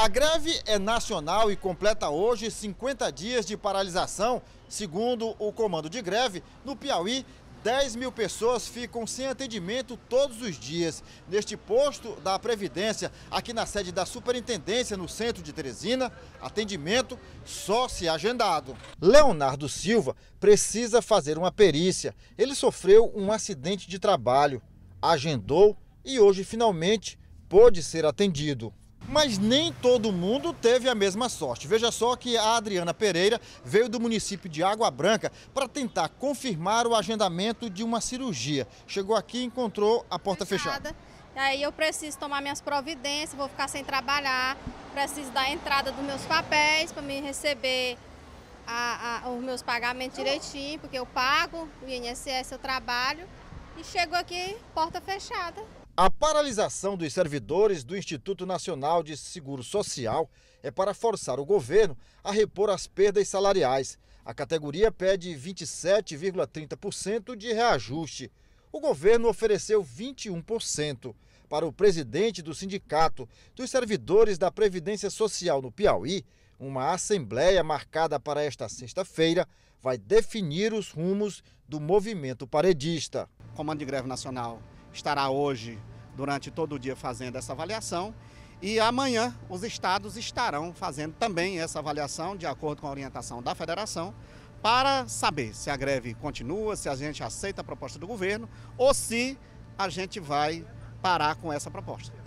A greve é nacional e completa hoje 50 dias de paralisação. Segundo o comando de greve, no Piauí, 10 mil pessoas ficam sem atendimento todos os dias. Neste posto da Previdência, aqui na sede da Superintendência, no centro de Teresina, atendimento só se agendado. Leonardo Silva precisa fazer uma perícia. Ele sofreu um acidente de trabalho, agendou e hoje finalmente pôde ser atendido. Mas nem todo mundo teve a mesma sorte. Veja só que a Adriana Pereira veio do município de Água Branca para tentar confirmar o agendamento de uma cirurgia. Chegou aqui e encontrou a porta fechada. fechada. Aí eu preciso tomar minhas providências, vou ficar sem trabalhar, preciso dar entrada dos meus papéis para me receber a, a, os meus pagamentos direitinho, porque eu pago o INSS, eu trabalho. E chegou aqui, porta fechada. A paralisação dos servidores do Instituto Nacional de Seguro Social é para forçar o governo a repor as perdas salariais. A categoria pede 27,30% de reajuste. O governo ofereceu 21%. Para o presidente do Sindicato dos Servidores da Previdência Social no Piauí, uma assembleia marcada para esta sexta-feira vai definir os rumos do movimento paredista. Comando de Greve Nacional estará hoje durante todo o dia fazendo essa avaliação. E amanhã os estados estarão fazendo também essa avaliação, de acordo com a orientação da federação, para saber se a greve continua, se a gente aceita a proposta do governo ou se a gente vai parar com essa proposta.